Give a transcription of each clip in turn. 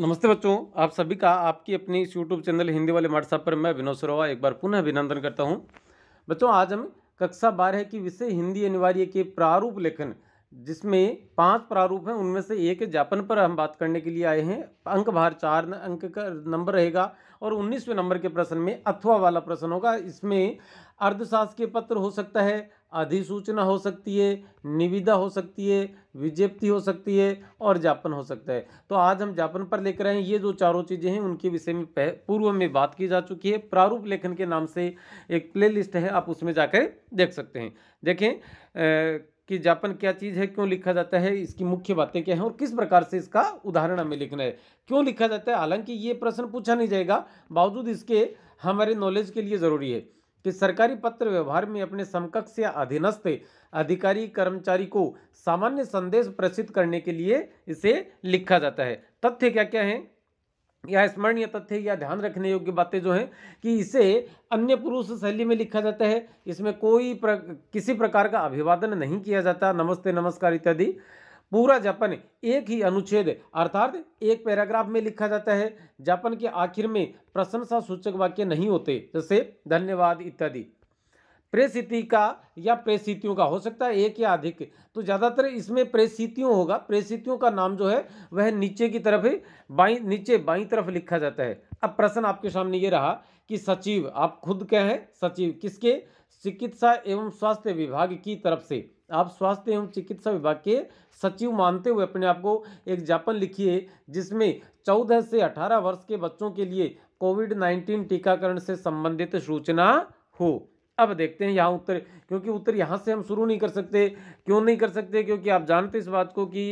नमस्ते बच्चों आप सभी का आपकी अपनी इस यूट्यूब चैनल हिंदी वाले व्हाट्सएप पर मैं विनोद सरोवा एक बार पुनः अभिनंदन करता हूं बच्चों आज हम कक्षा बारह की विषय हिंदी अनिवार्य के प्रारूप लेखन जिसमें पांच प्रारूप हैं उनमें से एक जापान पर हम बात करने के लिए आए हैं अंक भार चार अंक का नंबर रहेगा और उन्नीसवें नंबर के प्रश्न में अथवा वाला प्रश्न होगा इसमें अर्धशासकीय पत्र हो सकता है अधिसूचना हो सकती है निविदा हो सकती है विज्ञप्ति हो सकती है और जापन हो सकता है तो आज हम जापन पर लेकर आए ये जो चारों चीज़ें हैं उनके विषय में पूर्व में बात की जा चुकी है प्रारूप लेखन के नाम से एक प्लेलिस्ट है आप उसमें जाकर देख सकते हैं देखें कि जापन क्या चीज़ है क्यों लिखा जाता है इसकी मुख्य बातें क्या हैं और किस प्रकार से इसका उदाहरण हमें लिखना है क्यों लिखा जाता है हालांकि ये प्रश्न पूछा नहीं जाएगा बावजूद इसके हमारे नॉलेज के लिए ज़रूरी है कि सरकारी पत्र व्यवहार में अपने समकक्ष या अधीनस्थ अधिकारी कर्मचारी को सामान्य संदेश प्रसिद्ध करने के लिए इसे लिखा जाता है तथ्य क्या क्या है या स्मरणीय तथ्य या ध्यान रखने योग्य बातें जो हैं कि इसे अन्य पुरुष शैली में लिखा जाता है इसमें कोई प्र, किसी प्रकार का अभिवादन नहीं किया जाता नमस्ते नमस्कार इत्यादि पूरा जापन एक ही अनुच्छेद अर्थात एक पैराग्राफ में लिखा जाता है जापन के आखिर में प्रशंसा सूचक वाक्य नहीं होते जैसे धन्यवाद इत्यादि प्रेसिति का या प्रेसितियों का हो सकता है एक या अधिक तो ज़्यादातर इसमें प्रेसितियों होगा प्रेसितियों का नाम जो है वह नीचे की तरफ बाई नीचे बाई तरफ लिखा जाता है अब प्रश्न आपके सामने ये रहा कि सचिव आप खुद के हैं सचिव किसके चिकित्सा एवं स्वास्थ्य विभाग की तरफ से आप स्वास्थ्य एवं चिकित्सा विभाग के सचिव मानते हुए अपने आप को एक ज्ञापन लिखिए जिसमें चौदह से अठारह वर्ष के बच्चों के लिए कोविड नाइन्टीन टीकाकरण से संबंधित सूचना हो अब देखते हैं यहाँ उत्तर क्योंकि उत्तर यहाँ से हम शुरू नहीं कर सकते क्यों नहीं कर सकते क्योंकि आप जानते इस बात को कि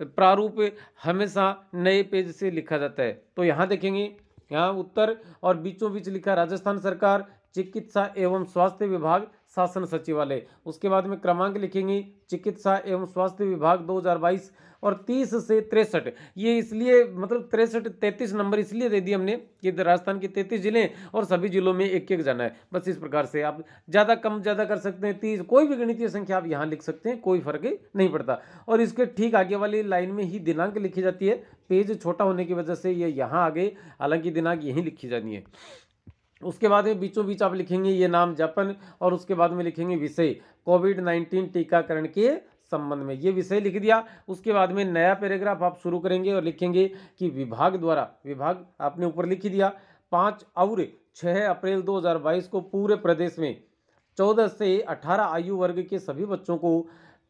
प्रारूप हमेशा नए पेज से लिखा जाता है तो यहाँ देखेंगे यहाँ उत्तर और बीचों बीच लिखा राजस्थान सरकार चिकित्सा एवं स्वास्थ्य विभाग शासन सचिवालय उसके बाद में क्रमांक लिखेंगे चिकित्सा एवं स्वास्थ्य विभाग 2022 और 30 से तिरसठ ये इसलिए मतलब तिरसठ तैंतीस नंबर इसलिए दे दिए हमने कि राजस्थान के 33 जिले और सभी जिलों में एक एक जाना है बस इस प्रकार से आप ज़्यादा कम ज़्यादा कर सकते हैं तीस कोई भी गणितीय संख्या आप यहाँ लिख सकते हैं कोई फर्क नहीं पड़ता और इसके ठीक आगे वाली लाइन में ही दिनांक लिखी जाती है पेज छोटा होने की वजह से ये यहाँ आ गए हालांकि दिनांक यहीं लिखी जानी है उसके बाद में बीचों बीच आप लिखेंगे ये नाम जापन और उसके बाद में लिखेंगे विषय कोविड नाइन्टीन टीकाकरण के संबंध में ये विषय लिख दिया उसके बाद में नया पैराग्राफ आप शुरू करेंगे और लिखेंगे कि विभाग द्वारा विभाग आपने ऊपर लिख ही दिया पाँच और छः अप्रैल 2022 को पूरे प्रदेश में चौदह से अठारह आयु वर्ग के सभी बच्चों को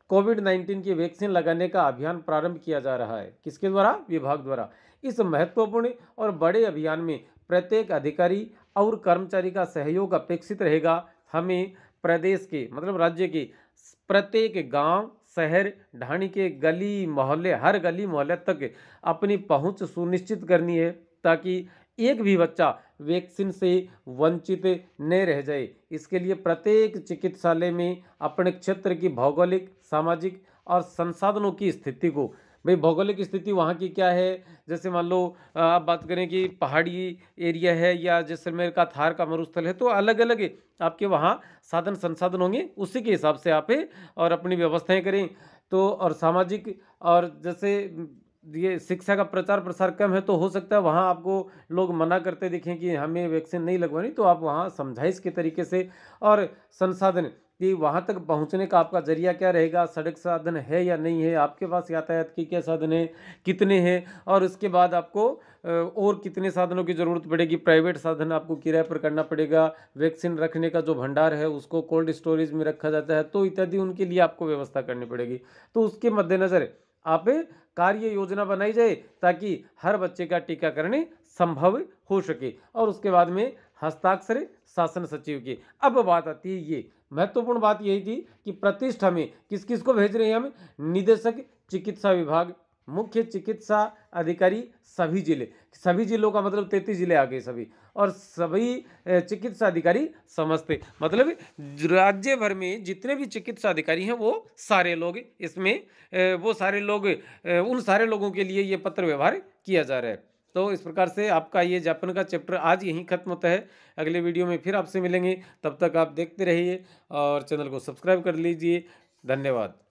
कोविड नाइन्टीन की वैक्सीन लगाने का अभियान प्रारंभ किया जा रहा है किसके द्वारा विभाग द्वारा इस महत्वपूर्ण और बड़े अभियान में प्रत्येक अधिकारी और कर्मचारी का सहयोग अपेक्षित रहेगा हमें प्रदेश के मतलब राज्य के प्रत्येक गांव शहर ढाणी के गली मोहल्ले हर गली मोहल्ले तक अपनी पहुंच सुनिश्चित करनी है ताकि एक भी बच्चा वैक्सीन से वंचित न रह जाए इसके लिए प्रत्येक चिकित्सालय में अपने क्षेत्र की भौगोलिक सामाजिक और संसाधनों की स्थिति को भाई भौगोलिक स्थिति वहाँ की क्या है जैसे मान लो आप बात करें कि पहाड़ी एरिया है या जैसलमेर का थार का मरुस्थल है तो अलग अलग है आपके वहाँ साधन संसाधन होंगे उसी के हिसाब से आप और अपनी व्यवस्थाएँ करें तो और सामाजिक और जैसे ये शिक्षा का प्रचार प्रसार कम है तो हो सकता है वहाँ आपको लोग मना करते दिखें कि हमें वैक्सीन नहीं लगवानी तो आप वहाँ समझाइश के तरीके से और संसाधन कि वहाँ तक पहुँचने का आपका जरिया क्या रहेगा सड़क साधन है या नहीं है आपके पास यातायात के क्या साधन हैं कितने हैं और उसके बाद आपको और कितने साधनों की ज़रूरत पड़ेगी प्राइवेट साधन आपको किराए पर करना पड़ेगा वैक्सीन रखने का जो भंडार है उसको कोल्ड स्टोरेज में रखा जाता है तो इत्यादि उनके लिए आपको व्यवस्था करनी पड़ेगी तो उसके मद्देनज़र आप कार्य योजना बनाई जाए ताकि हर बच्चे का टीकाकरण संभव हो सके और उसके बाद में हस्ताक्षर शासन सचिव के अब बात आती है ये महत्वपूर्ण बात यही थी कि प्रतिष्ठा में किस किस को भेज रहे हैं हम निदेशक चिकित्सा विभाग मुख्य चिकित्सा अधिकारी सभी जिले सभी जिलों का मतलब तैतीस जिले आ गए सभी और सभी चिकित्सा अधिकारी समझते मतलब राज्य भर में जितने भी चिकित्सा अधिकारी हैं वो सारे लोग इसमें वो सारे लोग उन सारे लोगों के लिए ये पत्र व्यवहार किया जा रहा है तो इस प्रकार से आपका ये जापान का चैप्टर आज यहीं खत्म होता है अगले वीडियो में फिर आपसे मिलेंगे तब तक आप देखते रहिए और चैनल को सब्सक्राइब कर लीजिए धन्यवाद